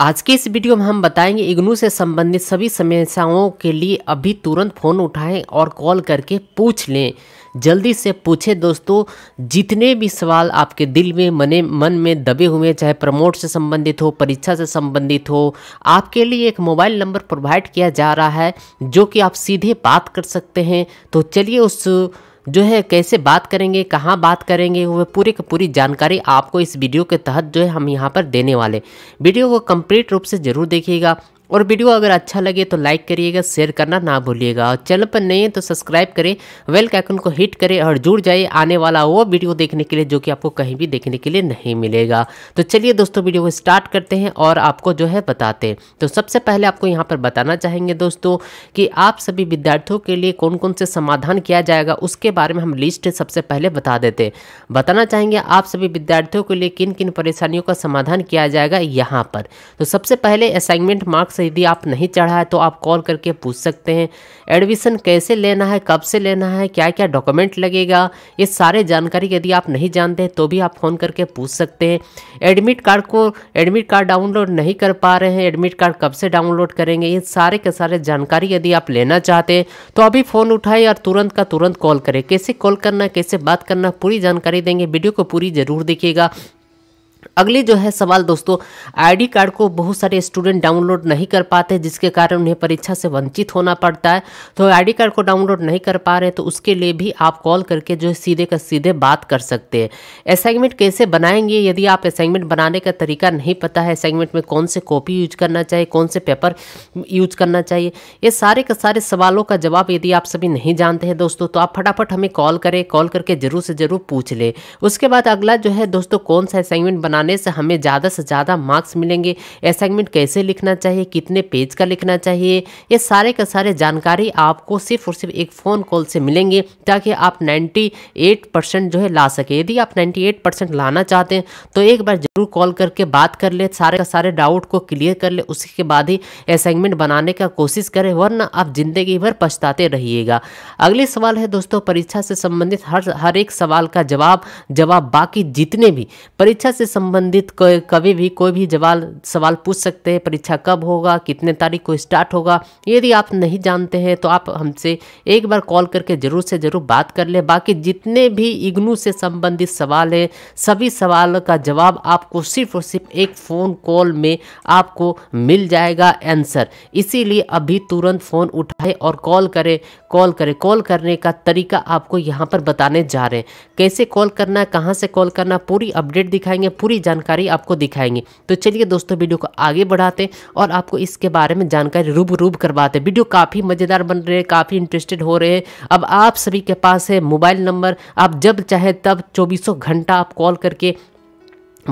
आज के इस वीडियो में हम बताएंगे इग्नू से संबंधित सभी समस्याओं के लिए अभी तुरंत फ़ोन उठाएं और कॉल करके पूछ लें जल्दी से पूछें दोस्तों जितने भी सवाल आपके दिल में मने मन में दबे हुए चाहे प्रमोट से संबंधित हो परीक्षा से संबंधित हो आपके लिए एक मोबाइल नंबर प्रोवाइड किया जा रहा है जो कि आप सीधे बात कर सकते हैं तो चलिए उस जो है कैसे बात करेंगे कहाँ बात करेंगे वह पूरी की पूरी जानकारी आपको इस वीडियो के तहत जो है हम यहाँ पर देने वाले वीडियो को कंप्लीट रूप से ज़रूर देखिएगा और वीडियो अगर अच्छा लगे तो लाइक करिएगा शेयर करना ना भूलिएगा और चैनल पर नहीं है तो सब्सक्राइब करें वेल आइकन को हिट करें और जुड़ जाए आने वाला वो वीडियो देखने के लिए जो कि आपको कहीं भी देखने के लिए नहीं मिलेगा तो चलिए दोस्तों वीडियो को स्टार्ट करते हैं और आपको जो है बताते हैं तो सबसे पहले आपको यहाँ पर बताना चाहेंगे दोस्तों कि आप सभी विद्यार्थियों के लिए कौन कौन से समाधान किया जाएगा उसके बारे में हम लिस्ट सबसे पहले बता देते बताना चाहेंगे आप सभी विद्यार्थियों के लिए किन किन परेशानियों का समाधान किया जाएगा यहाँ पर तो सबसे पहले असाइनमेंट मार्क्स से यदि आप नहीं चढ़ा है तो आप कॉल करके पूछ सकते हैं एडमिशन कैसे लेना है कब से लेना है क्या क्या डॉक्यूमेंट लगेगा ये सारे जानकारी यदि आप नहीं जानते तो भी आप फ़ोन करके पूछ सकते हैं एडमिट कार्ड को एडमिट कार्ड डाउनलोड नहीं कर पा रहे हैं एडमिट कार्ड कब से डाउनलोड करेंगे ये सारे के सारे जानकारी यदि आप लेना चाहते हैं तो अभी फ़ोन उठाए और तुरंत का तुरंत कॉल करें कैसे कॉल करना कैसे बात करना पूरी जानकारी देंगे वीडियो को पूरी ज़रूर देखिएगा अगले जो है सवाल दोस्तों आईडी कार्ड को बहुत सारे स्टूडेंट डाउनलोड नहीं कर पाते जिसके कारण उन्हें परीक्षा से वंचित होना पड़ता है तो आईडी कार्ड को डाउनलोड नहीं कर पा रहे तो उसके लिए भी आप कॉल करके जो है सीधे का सीधे बात कर सकते हैं असाइनमेंट कैसे बनाएंगे यदि आप असाइनमेंट बनाने का तरीका नहीं पता है असाइनमेंट में कौन से कॉपी यूज करना चाहिए कौन से पेपर यूज करना चाहिए ये सारे के सारे सवालों का जवाब यदि आप सभी नहीं जानते हैं दोस्तों तो आप फटाफट हमें कॉल करें कॉल करके ज़रूर से ज़रूर पूछ लें उसके बाद अगला जो है दोस्तों कौन सा असाइनमेंट बनाना बनाने से हमें ज़्यादा से ज़्यादा मार्क्स मिलेंगे असाइनमेंट कैसे लिखना चाहिए कितने पेज का लिखना चाहिए ये सारे का सारे जानकारी आपको सिर्फ और सिर्फ एक फ़ोन कॉल से मिलेंगे ताकि आप 98 परसेंट जो है ला सके यदि आप 98 परसेंट लाना चाहते हैं तो एक बार ज़रूर कॉल करके बात कर ले सारे का सारे डाउट को क्लियर कर ले उसके बाद ही असाइनमेंट बनाने का कोशिश करें वरना आप ज़िंदगी भर पछताते रहिएगा अगले सवाल है दोस्तों परीक्षा से संबंधित हर हर एक सवाल का जवाब जवाब बाकी जितने भी परीक्षा से संबंधित संबंधित कभी भी कोई भी जवाब सवाल पूछ सकते हैं परीक्षा कब होगा कितने तारीख को स्टार्ट होगा यदि आप नहीं जानते हैं तो आप हमसे एक बार कॉल करके ज़रूर से ज़रूर बात कर ले बाकी जितने भी इग्नू से संबंधित सवाल हैं सभी सवाल का जवाब आपको सिर्फ और सिर्फ एक फ़ोन कॉल में आपको मिल जाएगा आंसर इसीलिए अभी तुरंत फ़ोन उठाए और कॉल करें कॉल करें कॉल करने का तरीका आपको यहाँ पर बताने जा रहे हैं कैसे कॉल करना है कहाँ से कॉल करना पूरी अपडेट दिखाएंगे पूरी पूरी जानकारी आपको दिखाएंगे तो चलिए दोस्तों वीडियो को आगे बढ़ाते और आपको इसके बारे में जानकारी रूब रूब करवाते वीडियो काफ़ी मज़ेदार बन रहे हैं काफ़ी इंटरेस्टेड हो रहे हैं अब आप सभी के पास है मोबाइल नंबर आप जब चाहे तब चौबीसों घंटा आप कॉल करके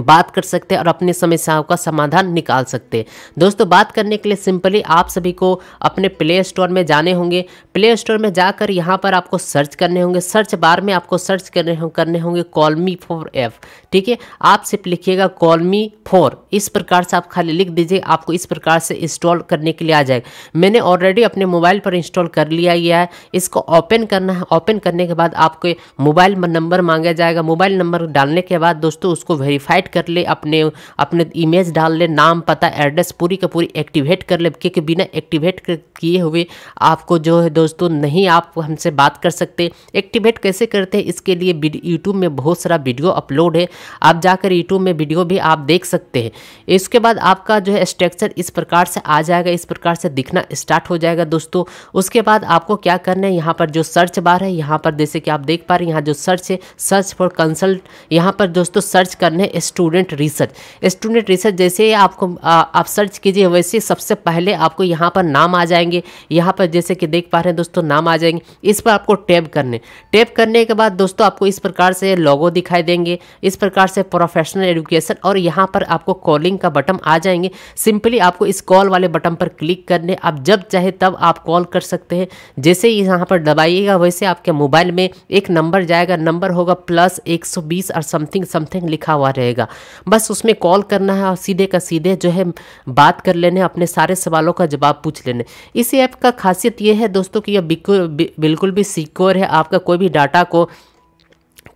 बात कर सकते हैं और अपनी समस्याओं का समाधान निकाल सकते हैं दोस्तों बात करने के लिए सिंपली आप सभी को अपने प्ले स्टोर में जाने होंगे प्ले स्टोर में जाकर यहाँ पर आपको सर्च करने होंगे सर्च बार में आपको सर्च करने हो, करने होंगे कॉलमी फोर एफ ठीक है आप सिर्फ लिखिएगा कॉलमी फोर इस प्रकार से आप खाली लिख दीजिए आपको इस प्रकार से इंस्टॉल करने के लिए आ जाएगा मैंने ऑलरेडी अपने मोबाइल पर इंस्टॉल कर लिया गया है इसको ओपन करना है ओपन करने के बाद आपके मोबाइल नंबर मांगा जाएगा मोबाइल नंबर डालने के बाद दोस्तों उसको वेरीफाइड ऐड कर ले अपने अपने इमेज डाल ले नाम पता एड्रेस पूरी का पूरी एक्टिवेट कर ले क्योंकि बिना एक्टिवेट किए हुए आपको जो है दोस्तों नहीं आप हमसे बात कर सकते एक्टिवेट कैसे करते हैं इसके लिए यूट्यूब में बहुत सारा वीडियो अपलोड है आप जाकर यूट्यूब में वीडियो भी आप देख सकते हैं इसके बाद आपका जो है स्ट्रक्चर इस प्रकार से आ जाएगा इस प्रकार से दिखना स्टार्ट हो जाएगा दोस्तों उसके बाद आपको क्या करना है यहाँ पर जो सर्च बार है यहाँ पर जैसे कि आप देख पा रहे हैं यहाँ जो सर्च है सर्च फॉर कंसल्ट यहाँ पर दोस्तों सर्च करने स्टूडेंट रिसर्च स्टूडेंट रिसर्च जैसे आपको आ, आप सर्च कीजिए वैसे सबसे पहले आपको यहाँ पर नाम आ जाएंगे यहाँ पर जैसे कि देख पा रहे हैं दोस्तों नाम आ जाएंगे इस पर आपको टैप करने टैप करने के बाद दोस्तों आपको इस प्रकार से लोगो दिखाई देंगे इस प्रकार से प्रोफेशनल एजुकेशन और यहाँ पर आपको कॉलिंग का बटन आ जाएंगे सिंपली आपको इस कॉल वाले बटन पर क्लिक करने आप जब चाहे तब आप कॉल कर सकते हैं जैसे ही यहाँ पर दबाइएगा वैसे आपके मोबाइल में एक नंबर जाएगा नंबर होगा प्लस एक सौ बीस और समथिंग समथिंग लिखा हुआ रहेगा जाएगा बस उसमें कॉल करना है और सीधे का सीधे जो है बात कर लेने अपने सारे सवालों का जवाब पूछ लेने इस ऐप का खासियत ये है दोस्तों कि यह बिल्कुल भी सिक्योर है आपका कोई भी डाटा को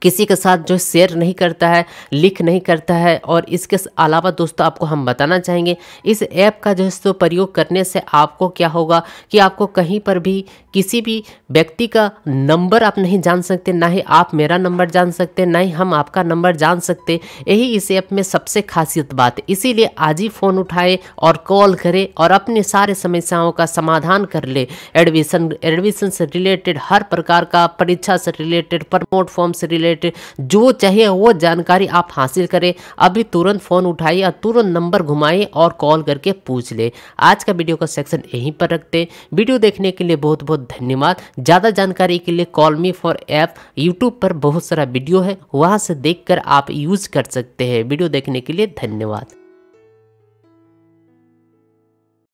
किसी के साथ जो शेयर नहीं करता है लिख नहीं करता है और इसके अलावा दोस्तों आपको हम बताना चाहेंगे इस ऐप का जो है प्रयोग करने से आपको क्या होगा कि आपको कहीं पर भी किसी भी व्यक्ति का नंबर आप नहीं जान सकते ना ही आप मेरा नंबर जान सकते ना ही हम आपका नंबर जान सकते यही इस ऐप में सबसे खासियत बात है इसीलिए आज ही फ़ोन उठाए और कॉल करें और अपने सारे समस्याओं का समाधान कर ले एडमिशन एडमिशन से रिलेटेड हर प्रकार का परीक्षा से रिलेटेड प्रमोट फॉर्म से रिलेटेड रिलेटेड जो चाहिए वो जानकारी आप हासिल करें अभी तुरंत फ़ोन उठाइए और तुरंत नंबर घुमाइए और कॉल करके पूछ ले आज का वीडियो का सेक्शन यहीं पर रखते हैं वीडियो देखने के लिए बहुत बहुत धन्यवाद ज़्यादा जानकारी के लिए call me for app YouTube पर बहुत सारा वीडियो है वहाँ से देखकर आप यूज़ कर सकते हैं वीडियो देखने के लिए धन्यवाद